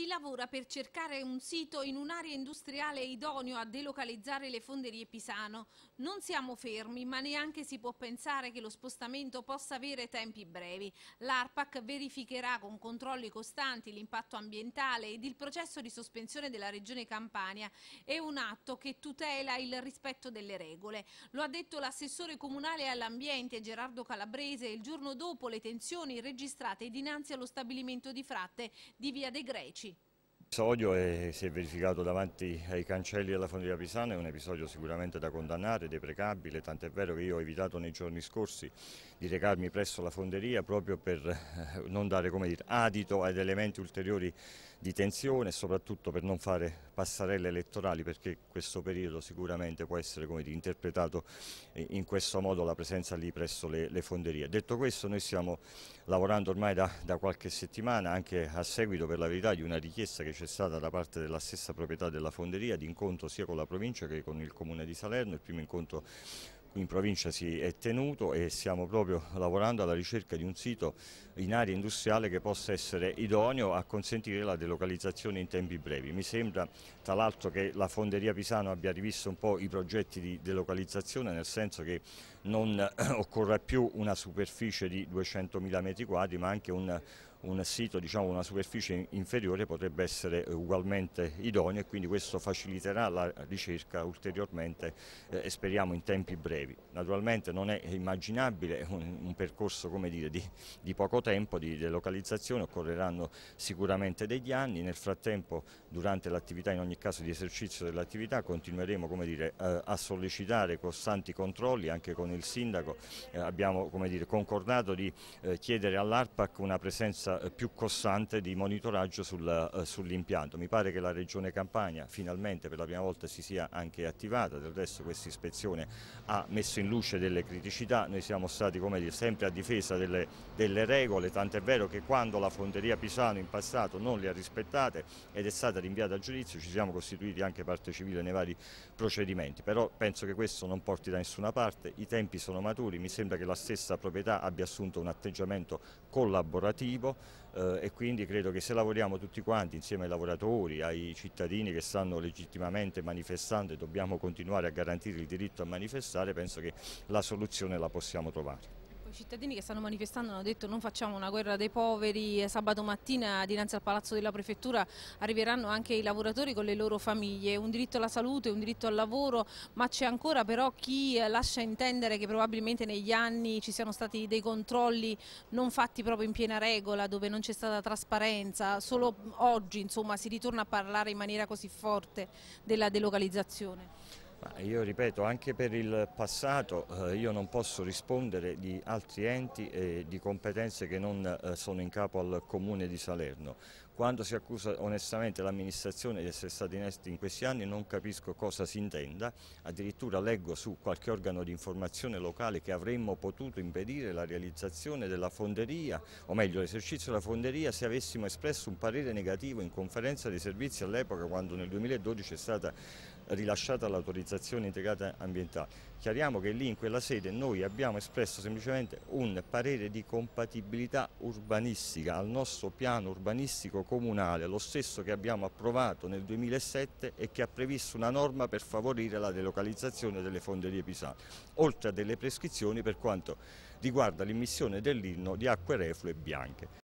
Si lavora per cercare un sito in un'area industriale idoneo a delocalizzare le fonderie Pisano. Non siamo fermi, ma neanche si può pensare che lo spostamento possa avere tempi brevi. L'ARPAC verificherà con controlli costanti l'impatto ambientale ed il processo di sospensione della Regione Campania. È un atto che tutela il rispetto delle regole. Lo ha detto l'assessore comunale all'ambiente Gerardo Calabrese il giorno dopo le tensioni registrate dinanzi allo stabilimento di Fratte di Via De Greci. L'esordio si è verificato davanti ai cancelli della fonderia pisana è un episodio sicuramente da condannare, deprecabile, tant'è vero che io ho evitato nei giorni scorsi di recarmi presso la fonderia proprio per eh, non dare dire, adito ad elementi ulteriori di tensione e soprattutto per non fare passarelle elettorali perché questo periodo sicuramente può essere dire, interpretato eh, in questo modo la presenza lì presso le, le fonderie. Detto questo noi stiamo lavorando ormai da, da qualche settimana anche a seguito per la verità di una richiesta che ci c'è stata da parte della stessa proprietà della fonderia di incontro sia con la provincia che con il comune di Salerno, il primo incontro in provincia si è tenuto e stiamo proprio lavorando alla ricerca di un sito in area industriale che possa essere idoneo a consentire la delocalizzazione in tempi brevi. Mi sembra tra l'altro che la Fonderia Pisano abbia rivisto un po' i progetti di delocalizzazione nel senso che non occorre più una superficie di 200.000 metri quadri ma anche un un sito, diciamo, una superficie inferiore potrebbe essere ugualmente idoneo e quindi questo faciliterà la ricerca ulteriormente eh, e speriamo in tempi brevi. Naturalmente non è immaginabile un, un percorso dire, di, di, poco tempo di delocalizzazione, occorreranno sicuramente degli anni, nel frattempo durante l'attività, in ogni caso di esercizio dell'attività, continueremo dire, eh, a sollecitare costanti controlli anche con il sindaco, eh, abbiamo dire, concordato di eh, chiedere all'ARPAC una presenza esigenza eh, più costante di monitoraggio sul, eh, sull'impianto. Mi pare che la Regione Campania finalmente per la prima volta si sia anche attivata, del resto questa ispezione ha messo in luce delle criticità, noi siamo stati come dire, sempre a difesa delle, delle regole, tant'è vero che quando la fonderia Pisano in passato non le ha rispettate ed è stata rinviata a giudizio ci siamo costituiti anche parte civile nei vari procedimenti, però penso che questo non porti da nessuna parte, i tempi sono maturi, mi sembra che la stessa proprietà abbia assunto un atteggiamento collaborativo, eh, e quindi credo che se lavoriamo tutti quanti insieme ai lavoratori, ai cittadini che stanno legittimamente manifestando e dobbiamo continuare a garantire il diritto a manifestare, penso che la soluzione la possiamo trovare. I cittadini che stanno manifestando hanno detto non facciamo una guerra dei poveri, sabato mattina dinanzi al Palazzo della Prefettura arriveranno anche i lavoratori con le loro famiglie, un diritto alla salute, un diritto al lavoro, ma c'è ancora però chi lascia intendere che probabilmente negli anni ci siano stati dei controlli non fatti proprio in piena regola, dove non c'è stata trasparenza, solo oggi insomma, si ritorna a parlare in maniera così forte della delocalizzazione. Io ripeto, anche per il passato eh, io non posso rispondere di altri enti e di competenze che non eh, sono in capo al Comune di Salerno. Quando si accusa onestamente l'amministrazione di essere stata inesti in questi anni non capisco cosa si intenda, addirittura leggo su qualche organo di informazione locale che avremmo potuto impedire la realizzazione della fonderia, o meglio l'esercizio della fonderia se avessimo espresso un parere negativo in conferenza dei servizi all'epoca quando nel 2012 è stata rilasciata l'autorizzazione integrata ambientale. Chiariamo che lì in quella sede noi abbiamo espresso semplicemente un parere di compatibilità urbanistica al nostro piano urbanistico comunale, lo stesso che abbiamo approvato nel 2007 e che ha previsto una norma per favorire la delocalizzazione delle fonderie pisane, oltre a delle prescrizioni per quanto riguarda l'immissione dell'inno di acque reflue bianche.